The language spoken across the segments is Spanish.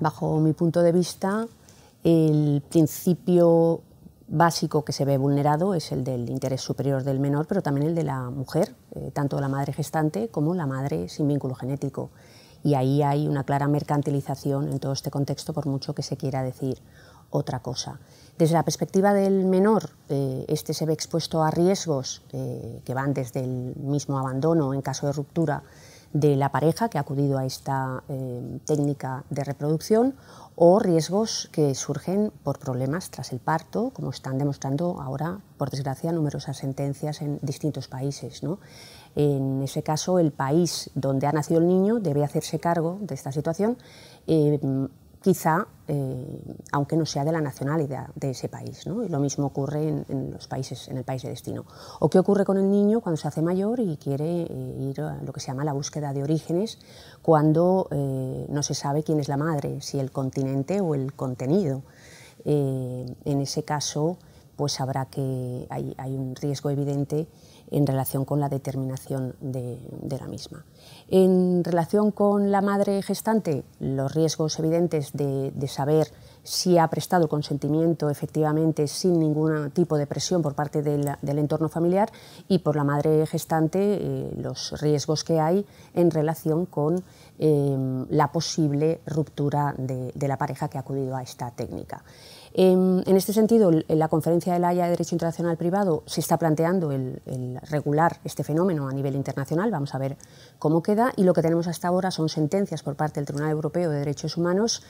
Bajo mi punto de vista, el principio básico que se ve vulnerado es el del interés superior del menor, pero también el de la mujer, eh, tanto la madre gestante como la madre sin vínculo genético. Y ahí hay una clara mercantilización en todo este contexto, por mucho que se quiera decir otra cosa. Desde la perspectiva del menor, eh, este se ve expuesto a riesgos eh, que van desde el mismo abandono en caso de ruptura de la pareja que ha acudido a esta eh, técnica de reproducción o riesgos que surgen por problemas tras el parto, como están demostrando ahora, por desgracia, numerosas sentencias en distintos países. En ese caso, el país donde ha nacido el niño debe hacerse cargo de esta situación. Eh, quizá, eh, aunque no sea de la nacionalidad de ese país. lo mismo ocurre en, los países, en el país de destino. ¿O qué ocurre con el niño cuando se hace mayor y quiere eh, ir a lo que se llama la búsqueda de orígenes, cuando eh, no se sabe quién es la madre, si el continente o el contenido? en ese caso, pues habrá que, hay un riesgo evidente en relación con la determinación de, la misma. En relación con la madre gestante, los riesgos evidentes de, saber si ha prestado el consentimiento efectivamente sin ningún tipo de presión por parte del, entorno familiar y por la madre gestante eh, los riesgos que hay en relación con eh, la posible ruptura de, la pareja que ha acudido a esta técnica. Em, en este sentido, en la Conferencia de la Haya de Derecho Internacional Privado se está planteando el, regular este fenómeno a nivel internacional, vamos a ver cómo queda, y lo que tenemos hasta ahora son sentencias por parte del Tribunal Europeo de Derechos Humanos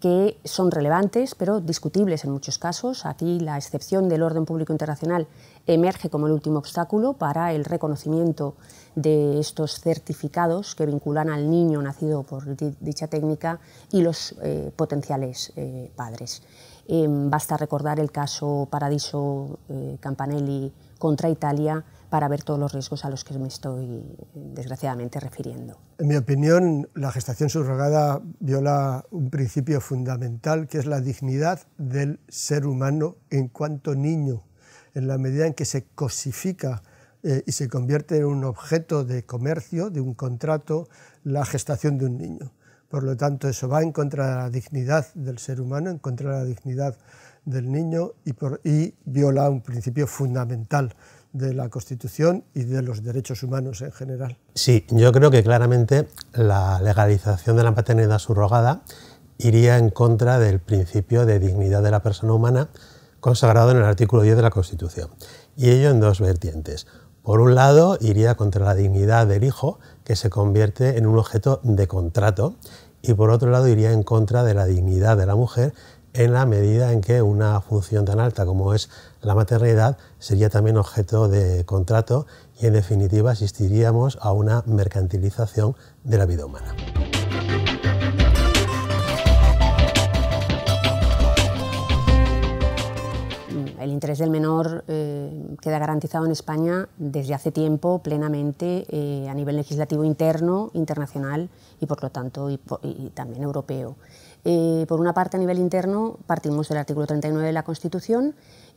que son relevantes, pero discutibles en muchos casos. Aquí la excepción del orden público internacional emerge como el último obstáculo para el reconocimiento de estos certificados que vinculan al niño nacido por dicha técnica y los eh, potenciales eh, padres. Em, basta recordar el caso Paradiso eh, Campanelli contra Italia para ver todos los riesgos a los que me estoy desgraciadamente refiriendo. En mi opinión, la gestación subrogada viola un principio fundamental que es la dignidad del ser humano en cuanto niño. En la medida en que se cosifica eh, y se convierte en un objeto de comercio, de un contrato, la gestación de un niño. Por lo tanto, eso va en contra de la dignidad del ser humano, en contra de la dignidad del niño y, viola un principio fundamental de la Constitución y de los derechos humanos en general. Sí, yo creo que claramente la legalización de la paternidad subrogada iría en contra del principio de dignidad de la persona humana consagrado en el artículo 10 de la Constitución. Y ello en dos vertientes. Por un lado, iría contra la dignidad del hijo, que se convierte en un objeto de contrato y por otro lado iría en contra de la dignidad de la mujer en la medida en que una función tan alta como es la maternidad sería también objeto de contrato y en definitiva asistiríamos a una mercantilización de la vida humana. el interés del menor eh, queda garantizado en España desde hace tiempo plenamente eh, a nivel legislativo interno, internacional y por lo tanto también europeo. Eh, por una parte, a nivel interno, partimos del artículo 39 de la Constitución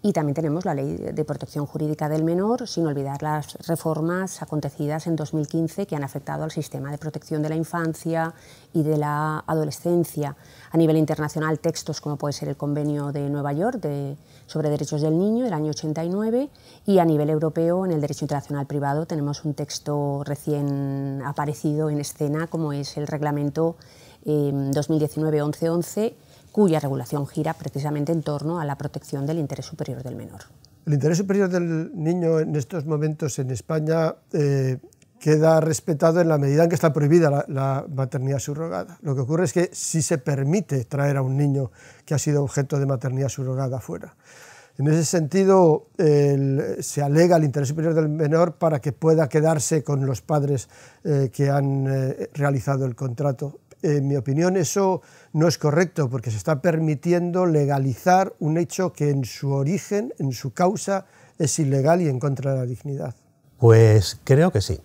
y también tenemos la Ley de Protección Jurídica del Menor, sin olvidar las reformas acontecidas en 2015 que han afectado al sistema de protección de la infancia y de la adolescencia. A nivel internacional, textos como puede ser el Convenio de Nueva York sobre Derechos del Niño del año 89 y a nivel europeo, en el Derecho Internacional Privado, tenemos un texto recién aparecido en escena como es el Reglamento 2019 eh, 2019-1111 cuya regulación gira precisamente en torno a la protección del interés superior del menor. El interés superior del niño en estos momentos en España eh, queda respetado en la medida en que está prohibida la, maternidad subrogada. Lo que ocurre es que sí se permite traer a un niño que ha sido objeto de maternidad subrogada fuera. En ese sentido, se alega el interés superior del menor para que pueda quedarse con los padres eh, que han eh, realizado el contrato en mi opinión, eso no es correcto, porque se está permitiendo legalizar un hecho que en su origen, en su causa, es ilegal y en contra de la dignidad. Pues creo que sí,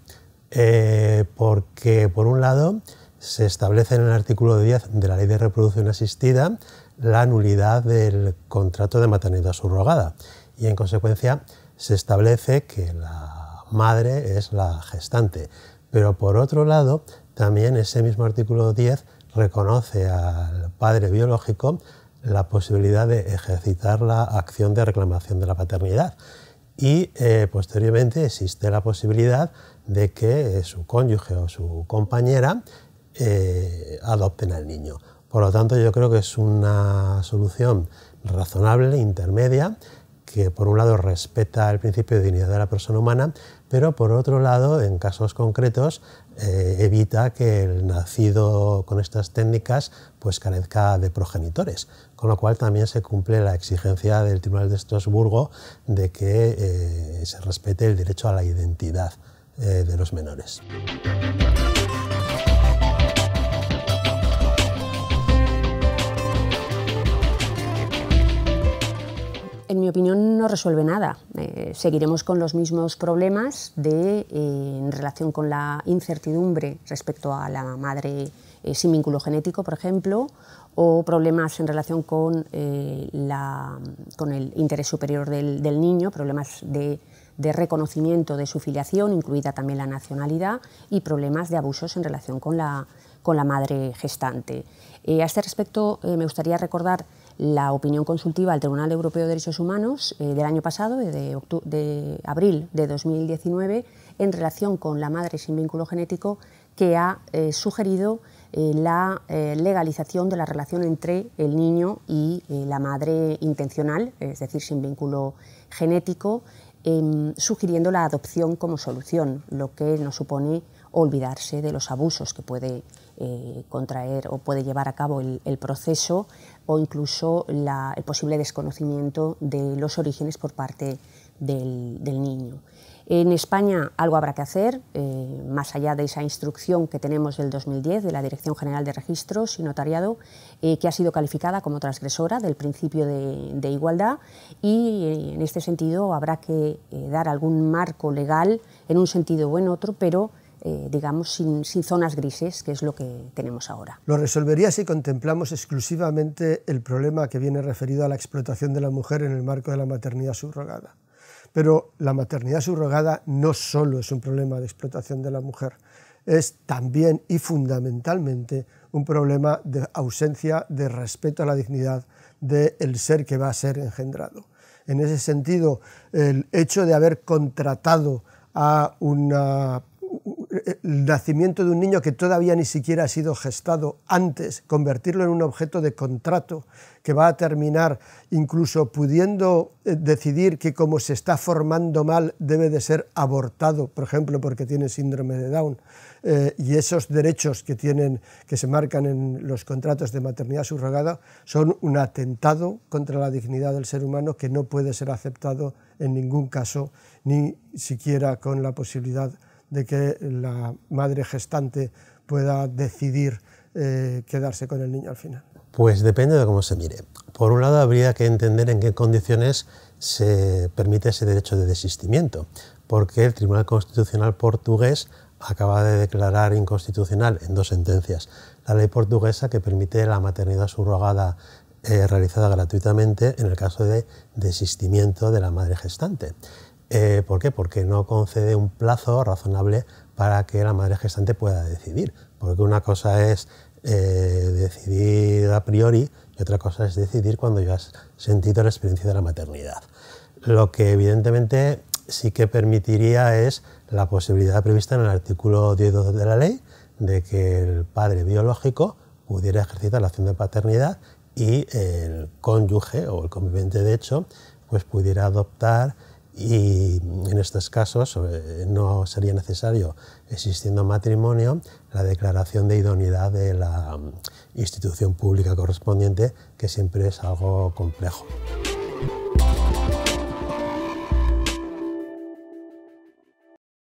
eh, porque por un lado se establece en el artículo 10 de la Ley de Reproducción Asistida la nulidad del contrato de maternidad subrogada y en consecuencia se establece que la madre es la gestante. Pero por otro lado, también ese mismo artículo 10 reconoce al padre biológico la posibilidad de ejercitar la acción de reclamación de la paternidad y eh, posteriormente existe la posibilidad de que eh, su cónyuge o su compañera eh, adopten al niño. Por lo tanto, yo creo que es una solución razonable, intermedia, que por un lado respeta el principio de dignidad de la persona humana, pero por otro lado, en casos concretos, eh, evita que el nacido con estas técnicas pues carezca de progenitores, con lo cual también se cumple la exigencia del Tribunal de Estrasburgo de que eh, se respete el derecho a la identidad eh, de los menores. opinión, no resuelve nada. Eh, seguiremos con los mismos problemas de, eh, en relación con la incertidumbre respecto a la madre eh, sin vínculo genético, por ejemplo, o problemas en relación con, con el interés superior del, niño, problemas de, de reconocimiento de su filiación, incluida también la nacionalidad, y problemas de abusos en relación con la, con la madre gestante. a este respecto, me gustaría recordar la opinión consultiva al Tribunal Europeo de Derechos Humanos eh, del año pasado, de, de, abril de 2019, en relación con la madre sin vínculo genético que ha eh, sugerido eh, la legalización de la relación entre el niño y la madre intencional, es decir, sin vínculo genético, Em, sugiriendo la adopción como solución, lo que nos supone olvidarse de los abusos que puede eh, contraer o puede llevar a cabo el, proceso o incluso el posible desconocimiento de los orígenes por parte del niño. En España algo habrá que hacer, eh, más allá de esa instrucción que tenemos del 2010 de la Dirección General de Registros y Notariado, eh, que ha sido calificada como transgresora del principio de, igualdad y eh, en este sentido habrá que dar algún marco legal en un sentido o en otro, pero digamos, sin, sin, zonas grises, que es lo que tenemos ahora. Lo resolvería si contemplamos exclusivamente el problema que viene referido a la explotación de la mujer en el marco de la maternidad subrogada. Pero la maternidad subrogada no solo es un problema de explotación de la mujer, es también y fundamentalmente un problema de ausencia de respeto a la dignidad del ser que va a ser engendrado. En ese sentido, el hecho de haber contratado a una el nacimiento de un niño que todavía ni siquiera ha sido gestado antes, convertirlo en un objeto de contrato que va a terminar incluso pudiendo eh, decidir que como se está formando mal debe de ser abortado, por ejemplo, porque tiene síndrome de Down, eh, y esos derechos que, tienen, que se marcan en los contratos de maternidad subrogada son un atentado contra la dignidad del ser humano que no puede ser aceptado en ningún caso, ni siquiera con la posibilidad de de que la madre gestante pueda decidir eh, quedarse con el niño al final? Pues depende de cómo se mire. Por un lado, habría que entender en qué condiciones se permite ese derecho de desistimiento, porque el Tribunal Constitucional portugués acaba de declarar inconstitucional en dos sentencias la ley portuguesa que permite la maternidad subrogada eh, realizada gratuitamente en el caso de desistimiento de la madre gestante. Eh, ¿Por qué? Porque no concede un plazo razonable para que la madre gestante pueda decidir. Porque una cosa es eh, decidir a priori y otra cosa es decidir cuando ya has sentido la experiencia de la maternidad. Lo que evidentemente sí que permitiría es la posibilidad prevista en el artículo 10.2 de la ley de que el padre biológico pudiera ejercitar la acción de paternidad y el cónyuge o el conviviente de hecho pues pudiera adoptar y en estos casos eh, no sería necesario, existiendo matrimonio, la declaración de idoneidad de la mm, institución pública correspondiente, que siempre es algo complejo.